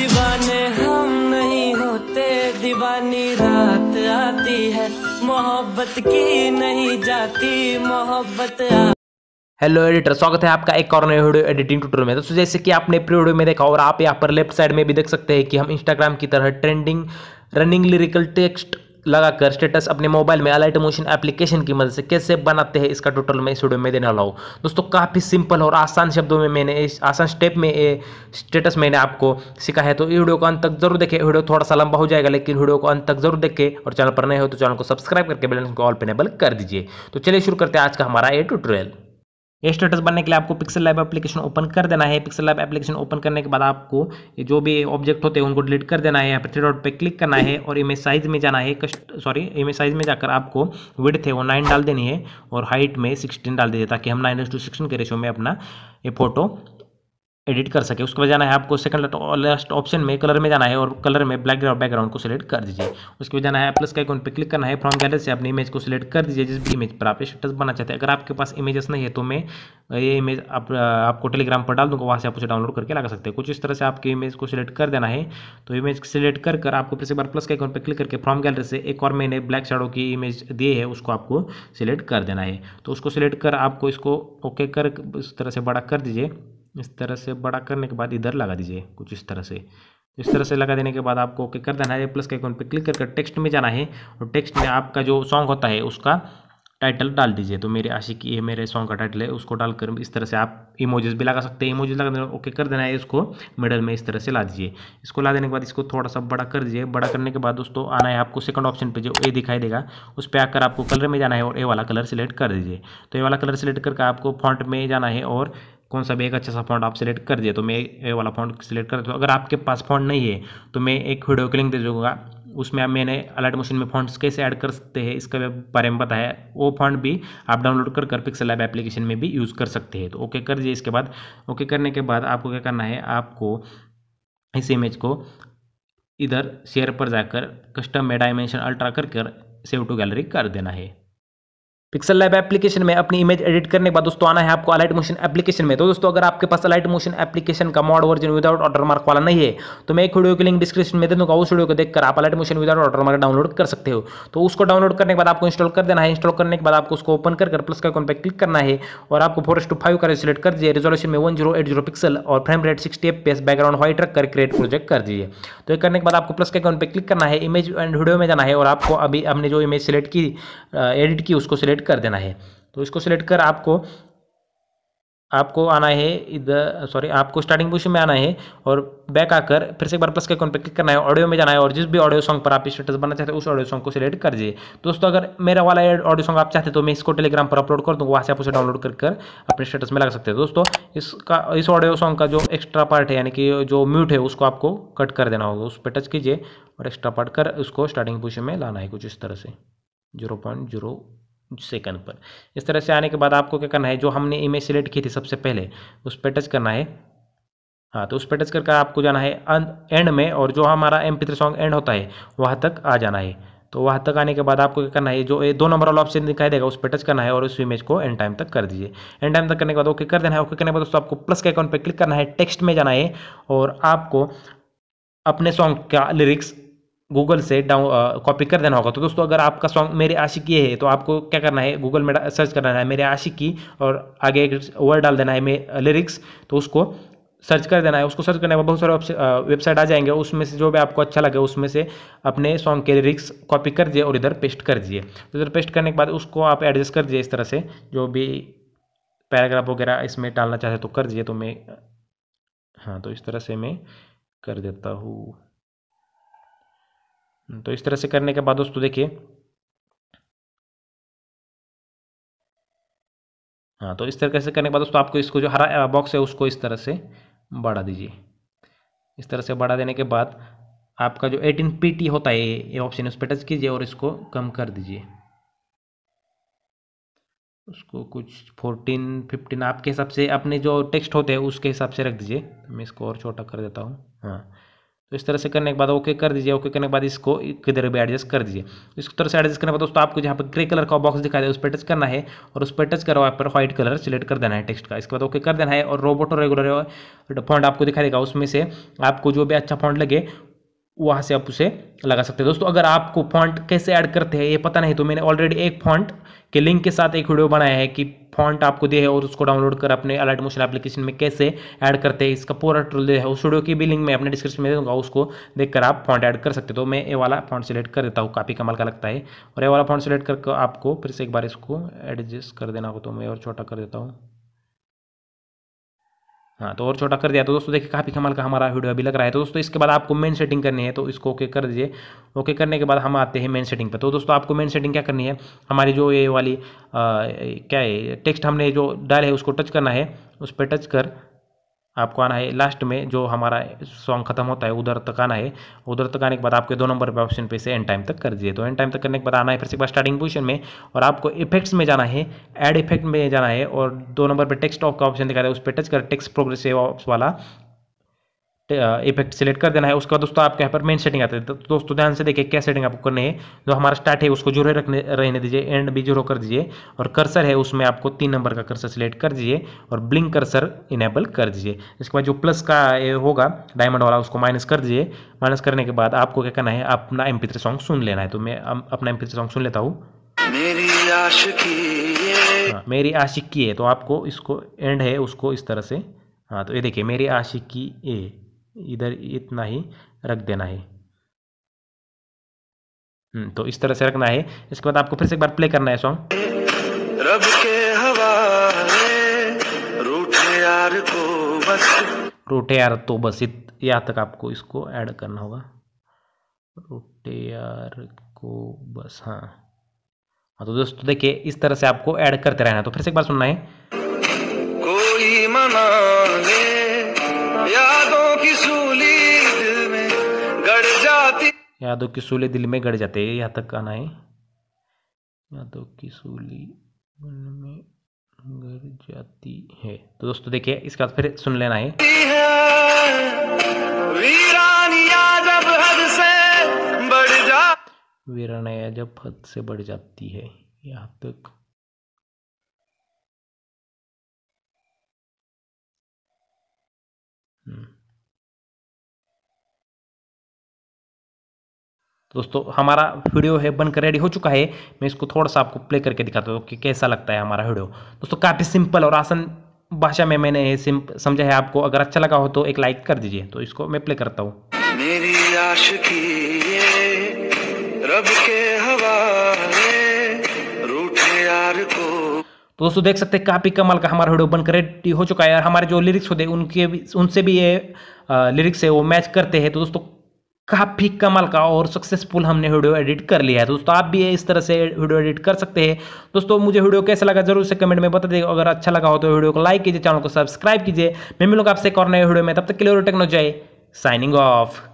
दीवाने हम नहीं होते दीवानी रात आती है मोहब्बत की नहीं जाती मोहब्बत हेलो एडिटर स्वागत है आपका एक और नए वीडियो एडिटिंग ट्यूटोरियल में दोस्तों जैसे कि आपने प्री वीडियो में देखा और आप यहाँ पर लेफ्ट साइड में भी देख सकते हैं कि हम इंस्टाग्राम की तरह ट्रेंडिंग रनिंग लिरिकल टेक्स्ट लगाकर स्टेटस अपने मोबाइल में अलाइट मोशन एप्लीकेशन की मदद से कैसे बनाते हैं इसका टोटल मैं इस वीडियो में देने वाला हूँ दोस्तों काफ़ी सिंपल और आसान शब्दों में मैंने इस आसान स्टेप में ये स्टेटस मैंने आपको सीखा है तो वीडियो को अंत तक जरूर देखें वीडियो थोड़ा सा लंबा हो जाएगा लेकिन वीडियो को अंत तक जरूर देखें और चैनल पर नए हो तो चैनल को सब्सक्राइब करके बेलन को ऑल पेनेबल कर दीजिए तो चलिए शुरू करते हैं आज का हमारा ये टूटोरियल ये स्टेटस बनने के लिए आपको पिक्सल लाइव एप्लीकेशन ओपन कर देना है पिक्सल लाइव एप्लीकेशन ओपन करने के बाद आपको जो भी ऑब्जेक्ट होते हैं उनको डिलीट कर देना है यहाँ पर थ्री डॉट पे क्लिक करना है और इमेज साइज में जाना है सॉरी इमेज साइज में जाकर आपको विड्थ है वो नाइन डाल देनी है और हाइट में सिक्सटीन डाल दीजिए ताकि हम नाइन टू सिक्सटीन के रेशो में अपना ये फोटो एडिट कर सके उसके बाद जाना है आपको सेकंड लास्ट ऑप्शन में कलर में जाना है और कलर में ब्लैक बैकग्राउंड को सिलेक्ट कर दीजिए उसके बाद जाना है प्लस का आइकॉन पर क्लिक करना है फ्रॉम गैलरी से अपनी इमेज को सिलेक्ट कर दीजिए जिस भी इमेज पर आप स्टेटस बनाना चाहते हैं अगर आपके पास इमेजेस नहीं है तो मैं ये इमेज आप, आपको टेलीग्राम पर डाल दूँगा वहाँ से आप उसे डाउनलोड करके लगा सकते हैं कुछ इस तरह से आपकी इमेज को सिलेक्ट कर देना है तो इमेज सिलेक्ट कर कर आपको फिर बार प्लस के आइकॉन पर क्लिक करके फ्रॉम गैलरी से एक और मैंने ब्लैक शेडो की इमेज दी है उसको आपको सिलेक्ट कर देना है तो उसको सिलेक्ट कर आपको इसको ओके कर इस तरह से बड़ा कर दीजिए इस तरह से बड़ा करने के बाद इधर लगा दीजिए कुछ इस तरह से इस तरह से लगा देने के बाद आपको ओके कर देना है प्लस के आइकॉन पे क्लिक करके टेक्स्ट में जाना है और टेक्स्ट में आपका जो सॉन्ग होता है उसका टाइटल डाल दीजिए तो मेरे आशिक ये मेरे सॉन्ग का टाइटल है उसको डालकर इस तरह से आप इमोजेस भी लगा सकते हैं इमोजेस लगा देना ओके कर देना है इसको मिडल में इस तरह से ला दीजिए इसको ला देने के बाद इसको थोड़ा सा बड़ा कर दीजिए बड़ा करने के बाद दोस्तों आना है आपको सेकंड ऑप्शन पे जो ए दिखाई देगा उस पर आकर आपको कलर में जाना है और ए वाला कलर सेलेक्ट कर दीजिए तो ए वाला कलर सेलेक्ट करके आपको फ्रंट में जाना है और कौन सा भी एक अच्छा सा फॉन्ट आप सिलेक्ट कर दिए तो मैं ये वाला फॉन्ट सिलेक्ट कर तो अगर आपके पास फॉन्ट नहीं है तो मैं एक वीडियो के लिंक दे दूँगा उसमें आप मैंने अलर्ट मशीन में फॉन्ट्स कैसे ऐड कर सकते हैं इसके बारे में बताया वो फॉन्ट भी आप डाउनलोड कर कर पिक्सल ऐप एप्लीकेशन में भी यूज़ कर सकते हैं तो ओके कर दिए इसके बाद ओके करने के बाद आपको क्या करना है आपको इस इमेज को इधर शेयर पर जाकर कस्टम में डायमेंशन अल्ट्रा कर कर सेव टू गैलरी कर देना है पिक्सल लाइव एप्लीकेशन में अपनी इमेज एडिट करने के बाद दोस्तों आना है आपको अलाइट मोशन एप्लीकेशन में तो दोस्तों अगर आपके पास अलाइट मोशन एप्लीकेशन का mod version without watermark वाला नहीं है तो मैं एक वीडियो की लिंक डिस्क्रिप्शन में दे दूंगा उस वीडियो को देखकर आप Alight Motion without watermark download कर सकते हो तो उसको डाउनलोड करने के बाद आपको इंस्टॉल कर देना है इंस्टॉल करने के बाद आपको उसको ओपन कर प्लस का कॉन पर क्लिक करना है और आपको फोर टू फाइव का सिलेक्ट कर दीजिए रिजोल्यूशन में one zero eight zero pixel और frame rate sixty F P background white रखकर क्रिएट प्रोजेक्ट कर दीजिए तो एक करने के बाद आपको प्लस के कॉन पर क्लिक करना है इमेज एंड वीडियो में जाना है और आपको अभी हमने जो इमेज सेलेक्ट की एडिट की उसको सिलेक्ट सेलेक्ट कर देना है तो इसको सेलेक्ट कर आपको आपको आना है इधर सॉरी आपको स्टार्टिंग पोजिशन में आना है और बैक आकर फिर से एक बार प्लस के अकाउंट पर क्लिक करना है ऑडियो में जाना है और जिस भी ऑडियो सॉन्ग पर आप स्टेटस बनना चाहते हैं उस ऑडियो सॉन्ग को सिलेक्ट कर दिए दोस्तों अगर मेरा वाला ऑडियो सॉन्ग आप चाहते तो मैं इसको टेलीग्राम पर अपलोड कर दूँगा वहाँ से आप उसे डाउनलोड कर कर अपने स्टेटस में लगा सकते हैं दोस्तों इसका इस ऑडियो सॉन्ग का जो एक्स्ट्रा पार्ट है यानी कि जो म्यूट है उसको आपको कट कर देना होगा उस पर टच कीजिए और एक्स्ट्रा पार्ट कर उसको स्टार्टिंग पोजिशन में लाना है कुछ इस तरह से जीरो पॉइंट जीरो सेकंड पर इस तरह से आने के बाद आपको क्या करना है जो हमने इमेज सेलेक्ट की थी सबसे पहले उस पर टच करना है हाँ तो उस पर टच करके आपको जाना है एंड अं, में और जो हमारा एम पी सॉन्ग एंड होता है वहाँ तक आ जाना है तो वहाँ तक आने के बाद आपको क्या करना है जो ये दो नंबर वाला ऑप्शन दिखाई देगा उस पर टच करना है और उस इमेज को एंड टाइम तक कर दीजिए एंड टाइम तक करने के बाद ओके कर देना है ओके करने के बाद दोस्तों आपको प्लस के अकाउंट पर क्लिक करना है टेक्स्ट में जाना है और आपको अपने सॉन्ग का लिरिक्स गूगल से डाउन कॉपी कर देना होगा तो दोस्तों अगर आपका सॉन्ग मेरे आशिक ये है तो आपको क्या करना है गूगल में सर्च करना है मेरे आशिक की और आगे एक वर्ड डाल देना है मे लिरिक्स तो उसको सर्च कर देना है उसको सर्च करने के बहुत सारे वेबसाइट आ जाएंगे उसमें से जो भी आपको अच्छा लगे उसमें से अपने सॉन्ग के लिरिक्स कॉपी कर दिए और इधर पेस्ट कर दिए तो इधर पेस्ट करने के बाद उसको आप एडजस्ट कर दिए इस तरह से जो भी पैराग्राफ वगैरह इसमें डालना चाहते तो कर दिए तो मैं हाँ तो इस तरह से मैं कर देता हूँ तो इस तरह से करने के बाद दोस्तों देखिए हाँ तो इस तरह से करने के बाद दोस्तों आपको इसको जो हरा बॉक्स है उसको इस तरह से बढ़ा दीजिए इस तरह से बढ़ा देने के बाद आपका जो एटीन पी होता है ये ऑप्शन उस पर टच कीजिए और इसको कम कर दीजिए उसको कुछ फोर्टीन फिफ्टीन आपके हिसाब से अपने जो टेक्स्ट होते हैं उसके हिसाब से रख दीजिए मैं इसको और छोटा कर देता हूँ हाँ तो इस तरह से करने के बाद ओके कर दीजिए ओके करने के बाद इसको किधर भी एडजस्ट कर दीजिए इस तरह से एडजस्ट करने के बाद दोस्तों आपको जहाँ पर ग्रे कलर का बॉक्स दिखाई दे उस पर टच करना है और उस पर टच करो आप पर व्हाइट कलर सिलेक्ट कर देना है टेक्स्ट का इसके बाद ओके कर देना है और रोबोट और रेगुलर फॉन्ट आपको दिखाई देगा उसमें से आपको जो भी अच्छा फॉन्ट लगे वहाँ से आप उसे लगा सकते हैं दोस्तों अगर आपको फॉन्ट कैसे ऐड करते हैं ये पता नहीं तो मैंने ऑलरेडी एक फॉन्ट के लिंक के साथ एक वीडियो बनाया है कि फॉन्ट आपको दिया है और उसको डाउनलोड कर अपने अलर्ट मोशन एप्लीकेशन में कैसे ऐड करते हैं इसका पूरा ट्रोल दिया है उस वीडियो की भी लिंक मैं अपने डिस्क्रिप्शन में दे दूंगा उसको देखकर आप फॉन्ट ऐड कर सकते हो तो मैं ये वाला फॉन्ट सेलेक्ट कर देता हूँ काफ़ी कमाल का लगता है और ये वाला फॉन्ट सेलेक्ट कर आपको फिर से एक बार इसको एडजस्ट कर देना हो तो मैं और छोटा कर देता हूँ हाँ तो और छोटा कर दिया तो दोस्तों देखिए काफ़ी कमाल का हमारा वीडियो अभी लग रहा है तो दोस्तों इसके बाद आपको मेन सेटिंग करनी है तो इसको ओके कर दीजिए ओके करने के बाद हम आते हैं मेन सेटिंग पे तो दोस्तों आपको मेन सेटिंग क्या करनी है हमारी जो ये वाली आ, क्या है टेक्स्ट हमने जो डायल है उसको टच करना है उस पर टच कर आपको आना है लास्ट में जो हमारा सॉन्ग खत्म होता है उधर तक आना है उधर तक आने के बाद आपके दो नंबर पे ऑप्शन पे से एंड टाइम तक कर दिए तो एंड टाइम तक करने के बाद आना है फिर से एक बार स्टार्टिंग पोजीशन में और आपको इफेक्ट्स में जाना है एड इफेक्ट में जाना है और दो नंबर पर टेक्स्ट ऑफ का ऑप्शन दिखा रहा है उस पर टच कर टेक्स्ट प्रोग्रेसिव ऑप्स वाला इफेक्ट सेलेक्ट कर देना है उसके बाद दोस्तों आपके यहाँ पर मेन सेटिंग आते हैं तो दोस्तों ध्यान से देखिए क्या सेटिंग आपको करनी है जो हमारा स्टार्ट है उसको जुड़े रखने रहने दीजिए एंड भी जुड़ो कर दीजिए और कर्सर है उसमें आपको तीन नंबर का कर्सर सेलेक्ट कर दीजिए और ब्लिंक कर्सर इनेबल कर दीजिए इसके बाद जो प्लस का होगा डायमंड वाला उसको माइनस कर दीजिए माइनस करने के बाद आपको क्या करना है अपना एम सॉन्ग सुन लेना है तो मैं अपना एम सॉन्ग सुन लेता हूँ मेरी हाँ, मेरी आशिकी है तो आपको इसको एंड है उसको इस तरह से हाँ तो ये देखिए मेरी आशिकी ए इधर इतना ही रख देना है हम्म, तो इस तरह से रखना है इसके बाद आपको फिर से एक बार प्ले करना है सॉन्ग रब के हवाले रूठे यार को तो बस रूठे यार तो बस इत यहाँ तक आपको इसको ऐड करना होगा रूठे यार को बस हाँ हाँ तो दोस्तों देखिए इस तरह से आपको ऐड करते रहना है तो फिर से एक बार सुनना है कोई मना यादों की सूली दिल में गड़ जाते यहाँ तक आना है यादों की सूली मन में गड़ जाती है तो दोस्तों देखिए इसका तो फिर सुन लेना है वीरानिया जब हद से बढ़ जाती है यहाँ तक हम्म दोस्तों हमारा वीडियो है बनकर रेडी हो चुका है मैं इसको थोड़ा सा आपको प्ले करके दिखाता हूँ कि कैसा लगता है हमारा वीडियो दोस्तों काफ़ी सिंपल और आसान भाषा में मैंने ये समझा है आपको अगर अच्छा लगा हो तो एक लाइक कर दीजिए तो इसको मैं प्ले करता हूँ मेरी तो दोस्तों देख सकते हैं काफ़ी कमाल का हमारा वीडियो बनकर रेडी हो चुका है और हमारे जो लिरिक्स होते हैं उनके भी उनसे भी ये लिरिक्स है वो मैच करते हैं तो दोस्तों काफ़ी कमाल का और सक्सेसफुल हमने वीडियो एडिट कर लिया है दोस्तों आप भी इस तरह से वीडियो एडिट कर सकते हैं दोस्तों मुझे वीडियो कैसा लगा जरूर से कमेंट में बता देगा अगर अच्छा लगा हो तो वीडियो को लाइक कीजिए चैनल को सब्सक्राइब कीजिए मैं मिलूंगा आपसे और नए वीडियो में तब तक के लिए साइनिंग ऑफ